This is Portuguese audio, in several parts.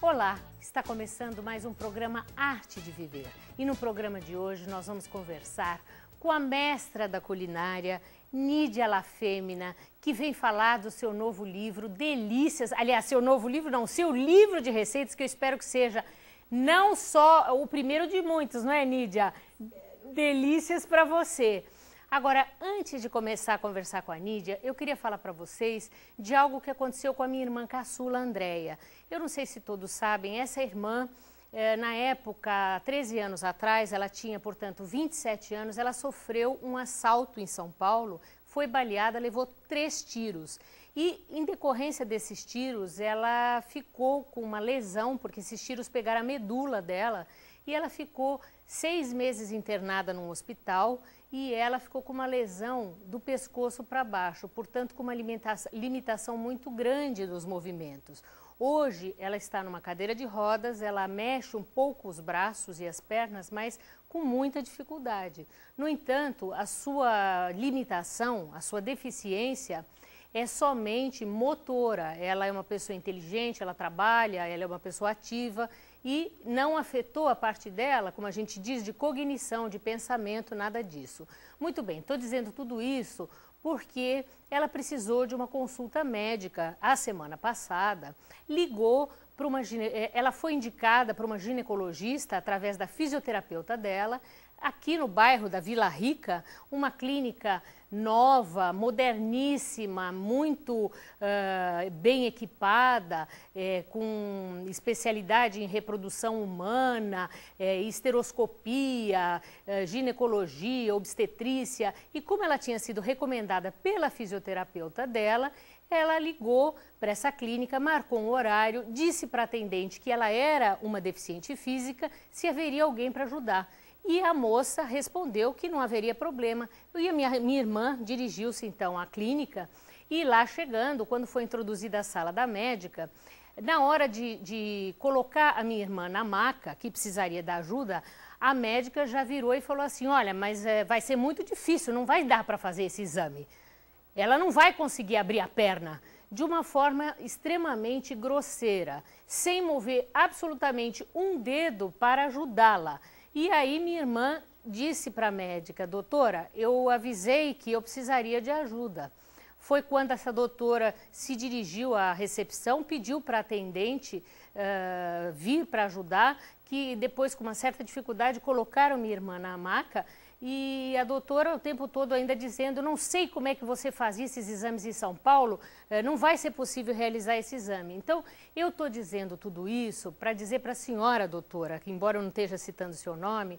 Olá, está começando mais um programa Arte de Viver. E no programa de hoje nós vamos conversar com a mestra da culinária, Nídia Lafêmina, que vem falar do seu novo livro, Delícias. Aliás, seu novo livro não, seu livro de receitas, que eu espero que seja não só o primeiro de muitos, não é, Nídia? Delícias para você. Agora, antes de começar a conversar com a Nídia, eu queria falar para vocês de algo que aconteceu com a minha irmã caçula, Andréia. Eu não sei se todos sabem, essa irmã eh, na época, 13 anos atrás, ela tinha, portanto, 27 anos, ela sofreu um assalto em São Paulo, foi baleada, levou três tiros. E, em decorrência desses tiros, ela ficou com uma lesão, porque esses tiros pegaram a medula dela e ela ficou seis meses internada num hospital e ela ficou com uma lesão do pescoço para baixo, portanto, com uma limitação muito grande dos movimentos. Hoje ela está numa cadeira de rodas, ela mexe um pouco os braços e as pernas, mas com muita dificuldade. No entanto, a sua limitação, a sua deficiência, é somente motora. Ela é uma pessoa inteligente, ela trabalha, ela é uma pessoa ativa e não afetou a parte dela, como a gente diz, de cognição, de pensamento, nada disso. Muito bem, estou dizendo tudo isso porque ela precisou de uma consulta médica a semana passada, ligou para uma eh, ela foi indicada para uma ginecologista através da fisioterapeuta dela aqui no bairro da Vila Rica, uma clínica nova, moderníssima, muito uh, bem equipada, é, com especialidade em reprodução humana, é, esteroscopia, é, ginecologia, obstetrícia. E como ela tinha sido recomendada pela fisioterapeuta dela, ela ligou para essa clínica, marcou um horário, disse para a atendente que ela era uma deficiente física, se haveria alguém para ajudar. E a moça respondeu que não haveria problema. E a minha, minha irmã dirigiu-se então à clínica e lá chegando, quando foi introduzida a sala da médica, na hora de, de colocar a minha irmã na maca, que precisaria da ajuda, a médica já virou e falou assim: Olha, mas é, vai ser muito difícil, não vai dar para fazer esse exame. Ela não vai conseguir abrir a perna de uma forma extremamente grosseira, sem mover absolutamente um dedo para ajudá-la. E aí minha irmã disse para a médica, doutora, eu avisei que eu precisaria de ajuda. Foi quando essa doutora se dirigiu à recepção, pediu para a atendente uh, vir para ajudar, que depois, com uma certa dificuldade, colocaram minha irmã na maca e a doutora o tempo todo ainda dizendo, não sei como é que você faz esses exames em São Paulo, eh, não vai ser possível realizar esse exame. Então, eu estou dizendo tudo isso para dizer para a senhora, doutora, que embora eu não esteja citando o seu nome,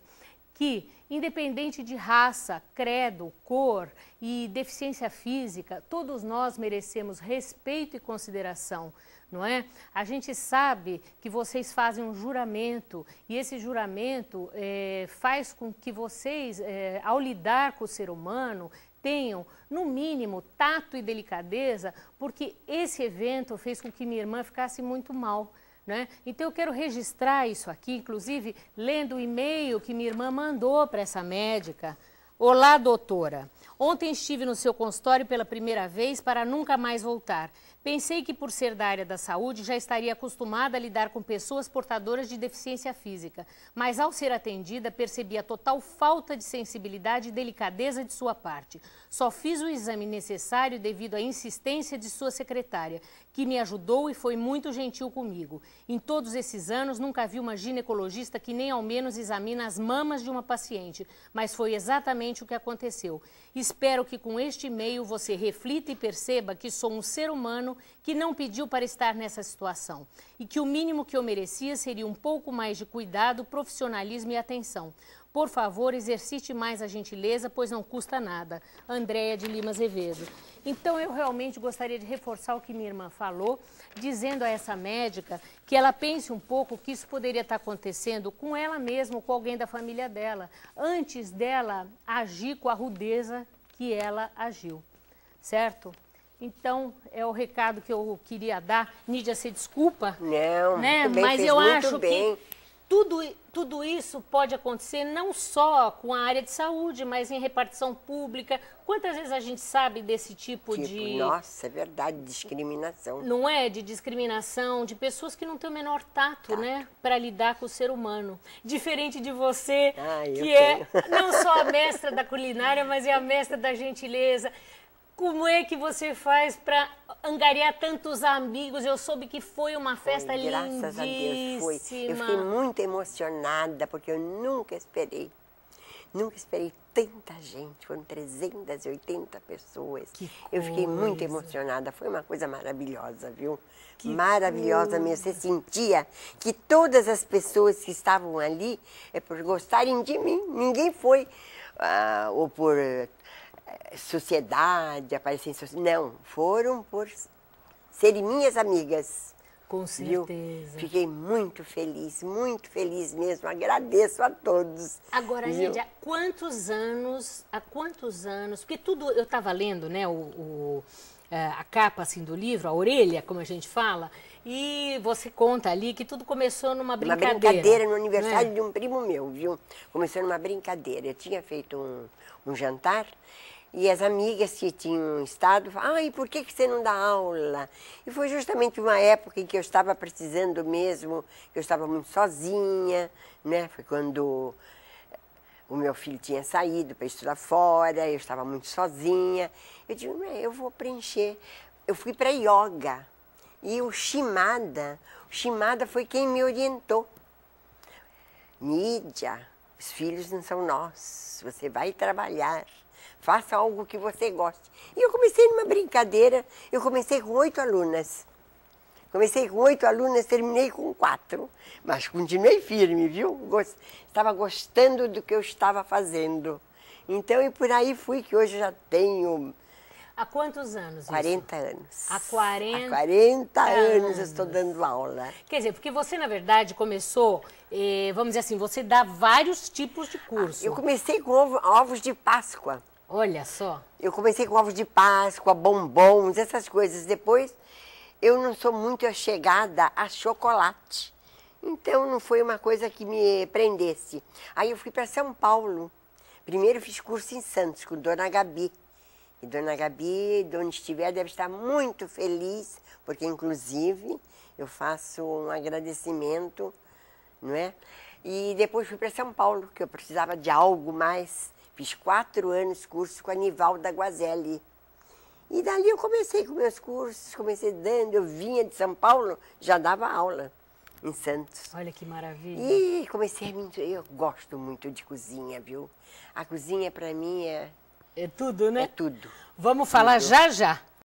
que, independente de raça, credo, cor e deficiência física, todos nós merecemos respeito e consideração, não é? A gente sabe que vocês fazem um juramento e esse juramento é, faz com que vocês, é, ao lidar com o ser humano, tenham, no mínimo, tato e delicadeza, porque esse evento fez com que minha irmã ficasse muito mal. Né? Então eu quero registrar isso aqui, inclusive lendo o e-mail que minha irmã mandou para essa médica. Olá, doutora. Ontem estive no seu consultório pela primeira vez para nunca mais voltar. Pensei que, por ser da área da saúde, já estaria acostumada a lidar com pessoas portadoras de deficiência física, mas ao ser atendida, percebi a total falta de sensibilidade e delicadeza de sua parte. Só fiz o exame necessário devido à insistência de sua secretária, que me ajudou e foi muito gentil comigo. Em todos esses anos, nunca vi uma ginecologista que nem ao menos examina as mamas de uma paciente, mas foi exatamente o que aconteceu. Espero que com este e-mail você reflita e perceba que sou um ser humano que não pediu para estar nessa situação e que o mínimo que eu merecia seria um pouco mais de cuidado, profissionalismo e atenção. Por favor, exercite mais a gentileza, pois não custa nada. Andréia de Lima Azevedo. Então, eu realmente gostaria de reforçar o que minha irmã falou, dizendo a essa médica que ela pense um pouco que isso poderia estar acontecendo com ela mesma, com alguém da família dela, antes dela agir com a rudeza que ela agiu, certo? Então, é o recado que eu queria dar. Nídia, você desculpa. Não, né? mas eu acho bem. que tudo, tudo isso pode acontecer não só com a área de saúde, mas em repartição pública. Quantas vezes a gente sabe desse tipo, tipo de. Nossa, é verdade, discriminação. Não é? De discriminação, de pessoas que não têm o menor tato, né, tato. né? Para lidar com o ser humano. Diferente de você, ah, que é não só a mestra da culinária, mas é a mestra da gentileza. Como é que você faz para angariar tantos amigos? Eu soube que foi uma festa foi, Graças lindíssima. a Deus foi. Eu fiquei muito emocionada porque eu nunca esperei. Nunca esperei tanta gente, foram 380 pessoas. Que eu fiquei muito emocionada, foi uma coisa maravilhosa, viu? Que maravilhosa coisa. mesmo. Você sentia que todas as pessoas que estavam ali é por gostarem de mim. Ninguém foi ah, ou por eh, sociedade, aparecer em sociedade. Não, foram por serem minhas amigas. Com certeza. Viu? Fiquei muito feliz, muito feliz mesmo. Agradeço a todos. Agora, gente, há quantos anos, há quantos anos, porque tudo, eu estava lendo, né, o, o, eh, a capa, assim, do livro, a orelha, como a gente fala, e você conta ali que tudo começou numa brincadeira. Uma brincadeira no né? aniversário é? de um primo meu, viu? Começou numa brincadeira. Eu tinha feito um, um jantar e as amigas que tinham estado, ah, e por que, que você não dá aula? E foi justamente uma época em que eu estava precisando mesmo, eu estava muito sozinha, né? Foi quando eh, o meu filho tinha saído para estudar fora, eu estava muito sozinha. Eu digo, não, eu vou preencher. Eu fui para yoga. E o Shimada, o Shimada foi quem me orientou. Nídia, os filhos não são nós, você vai trabalhar faça algo que você goste. E eu comecei numa brincadeira, eu comecei com oito alunas. Comecei com oito alunas, terminei com quatro, mas continuei firme, viu? Gost... Estava gostando do que eu estava fazendo. Então, e por aí fui, que hoje já tenho. Há quantos anos? 40 isso? anos. Há 40, Há 40 anos. anos eu estou dando aula. Quer dizer, porque você, na verdade, começou, eh, vamos dizer assim, você dá vários tipos de ah, curso. Eu comecei com ovos de Páscoa. Olha só. Eu comecei com ovos de Páscoa, bombons, essas coisas. Depois, eu não sou muito chegada a chocolate. Então, não foi uma coisa que me prendesse. Aí, eu fui para São Paulo. Primeiro, fiz curso em Santos com Dona Gabi. E Dona Gabi, de onde estiver, deve estar muito feliz, porque, inclusive, eu faço um agradecimento, não é? E depois fui para São Paulo, que eu precisava de algo mais Fiz quatro anos curso com a Nivalda Guazelli. E dali eu comecei com meus cursos, comecei dando. Eu vinha de São Paulo, já dava aula em Santos. Olha que maravilha. E comecei a me... Eu gosto muito de cozinha, viu? A cozinha, para mim, é... É tudo, né? É tudo. Vamos falar tudo. já, já